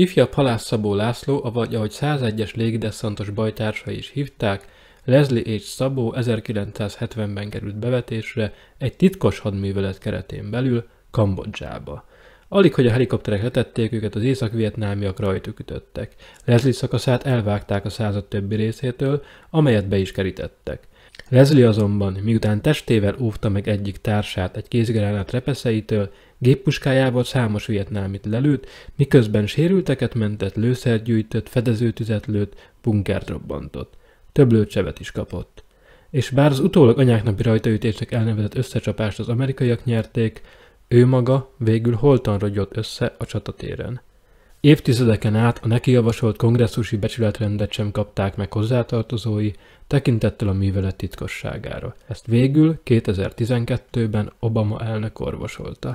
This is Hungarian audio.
Ifja Palász Szabó László, avagy ahogy 101-es légideszantos bajtársai is hívták, Leslie H. Szabó 1970-ben került bevetésre egy titkos hadművelet keretén belül Kambodzsába. Alig, hogy a helikopterek letették őket, az észak-vietnámiak rajtuk ütöttek. Leslie szakaszát elvágták a század többi részétől, amelyet be is kerítettek. Leslie azonban, miután testével óvta meg egyik társát egy kézgránát repeszeitől, Géppuskájával számos vietnámit lelőtt, miközben sérülteket mentett, lőszert gyűjtött, fedezőtüzet lőtt, bunkert robbantott. Több lőtsebet is kapott. És bár az utólag anyáknapi rajtaütésnek elnevezett összecsapást az amerikaiak nyerték, ő maga végül holtan rogyott össze a csatatéren. Évtizedeken át a neki javasolt kongresszusi becsületrendet sem kapták meg hozzátartozói, tekintettel a művelet titkosságára. Ezt végül 2012-ben Obama elnök orvosolta.